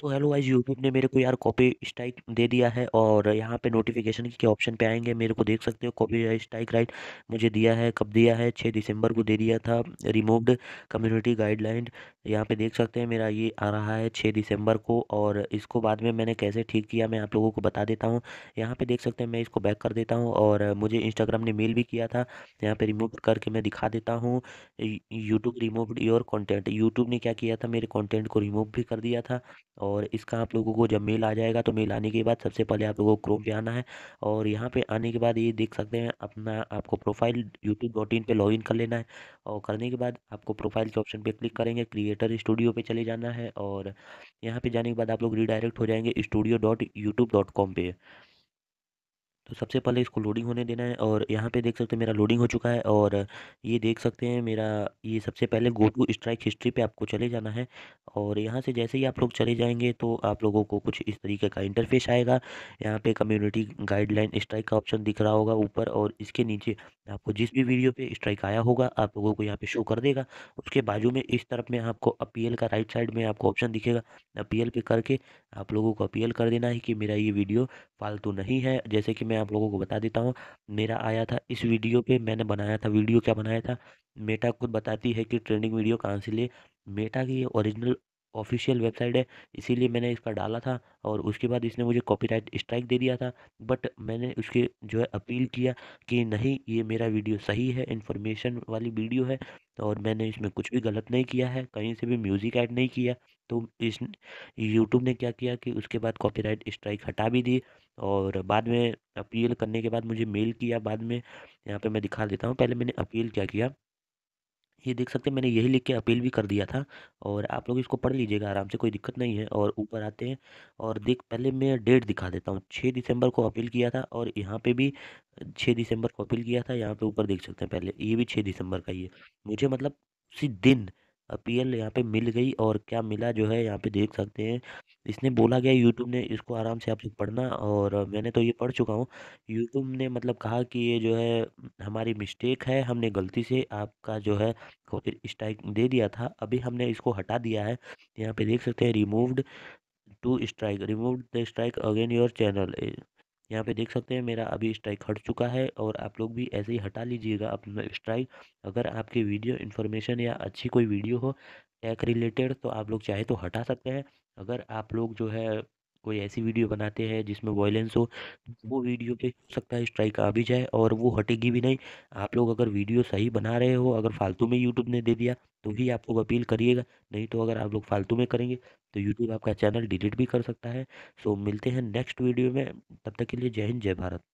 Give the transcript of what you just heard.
so hello wise YouTube ने मेरे को यार कॉपी स्ट्राइक दे दिया है और यहाँ पे नोटिफिकेशन के ऑप्शन पे आएंगे मेरे को देख सकते हो कॉपी स्ट्राइक राइट मुझे दिया है कब दिया है छः दिसंबर को दे दिया था रिमूव्ड कम्युनिटी गाइडलाइन यहाँ पे देख सकते हैं मेरा ये आ रहा है छः दिसंबर को और इसको बाद में मैंने कैसे ठीक किया मैं आप लोगों को बता देता हूँ यहाँ पर देख सकते हैं मैं इसको बैक कर देता हूँ और मुझे इंस्टाग्राम ने मेल भी किया था यहाँ पर रिमूव करके मैं दिखा देता हूँ YouTube remove your content YouTube ने क्या किया था मेरे कॉन्टेंट को रिमूव भी कर दिया था और इसका आप लोगों को जब मेल आ जाएगा तो मेल आने के बाद सबसे पहले आप लोगों को क्रोम पे आना है और यहाँ पे आने के बाद ये देख सकते हैं अपना आपको प्रोफाइल यूट्यूब डॉट इन पर इन कर लेना है और करने के बाद आपको प्रोफाइल के ऑप्शन पर क्लिक करेंगे क्रिएटर स्टूडियो पर चले जाना है और यहाँ पर जाने के बाद आप लोग रिडायरेक्ट हो जाएंगे studio dot YouTube dot com पर तो सबसे पहले इसको लोडिंग होने देना है और यहाँ पे देख सकते हैं मेरा लोडिंग हो चुका है और ये देख सकते हैं मेरा ये सबसे पहले गो टू स्ट्राइक हिस्ट्री पे आपको चले जाना है और यहाँ से जैसे ही आप लोग चले जाएंगे तो आप लोगों को कुछ इस तरीके का इंटरफेस आएगा यहाँ पे कम्युनिटी गाइडलाइन स्ट्राइक का ऑप्शन दिख रहा होगा ऊपर और इसके नीचे आपको जिस भी वीडियो पर स्ट्राइक आया होगा आप लोगों को यहाँ पर शो कर देगा उसके बाजू में इस तरफ में आपको अपीएल का राइट साइड में आपको ऑप्शन दिखेगा अपीएल पर करके आप लोगों को अपील कर देना है कि मेरा ये वीडियो फालतू नहीं है जैसे कि मैं मैं आप लोगों को बता देता हूँ मेरा आया था इस वीडियो पे मैंने बनाया था वीडियो क्या बनाया था मेटा खुद बताती है कि ट्रेंडिंग वीडियो कहाँ से ले मेटा की ये ओरिजिनल ऑफिशियल वेबसाइट है इसीलिए मैंने इसका डाला था और उसके बाद इसने मुझे कॉपीराइट स्ट्राइक दे दिया था बट मैंने उसके जो है अपील किया कि नहीं ये मेरा वीडियो सही है इन्फॉर्मेशन वाली वीडियो है और मैंने इसमें कुछ भी गलत नहीं किया है कहीं से भी म्यूज़िक ऐड नहीं किया तो इस यूट्यूब ने क्या किया कि उसके बाद कॉपीराइट स्ट्राइक हटा भी दी और बाद में अपील करने के बाद मुझे मेल किया बाद में यहाँ पे मैं दिखा देता हूँ पहले मैंने अपील क्या किया ये देख सकते हैं मैंने यही लिख के अपील भी कर दिया था और आप लोग इसको पढ़ लीजिएगा आराम से कोई दिक्कत नहीं है और ऊपर आते हैं और देख पहले मैं डेट दिखा देता हूँ छः दिसंबर को अपील किया था और यहाँ पे भी छः दिसंबर को अपील किया था यहाँ पे ऊपर देख सकते हैं पहले ये भी छः दिसंबर का ही है मुझे मतलब उसी दिन अपील यहाँ पे मिल गई और क्या मिला जो है यहाँ पे देख सकते हैं इसने बोला गया यूट्यूब ने इसको आराम से आप लोग पढ़ना और मैंने तो ये पढ़ चुका हूँ यूट्यूब ने मतलब कहा कि ये जो है हमारी मिस्टेक है हमने गलती से आपका जो है स्ट्राइक दे दिया था अभी हमने इसको हटा दिया है यहाँ पे देख सकते हैं removed to strike remove the strike again your channel यहाँ पे देख सकते हैं मेरा अभी स्ट्राइक हट चुका है और आप लोग भी ऐसे ही हटा लीजिएगा अपना स्ट्राइक अगर आपकी वीडियो इन्फॉर्मेशन या अच्छी कोई वीडियो हो टैक रिलेटेड तो आप लोग चाहे तो हटा सकते हैं अगर आप लोग जो है कोई ऐसी वीडियो बनाते हैं जिसमें वॉयलेंस हो तो वो वीडियो पे हो सकता है स्ट्राइक आ भी जाए और वो हटेगी भी नहीं आप लोग अगर वीडियो सही बना रहे हो अगर फालतू में यूट्यूब ने दे दिया तो ही आप लोग अपील करिएगा नहीं तो अगर आप लोग फालतू में करेंगे तो यूट्यूब आपका चैनल डिलीट भी कर सकता है सो मिलते हैं नेक्स्ट वीडियो में तब तक के लिए जय हिंद जय भारत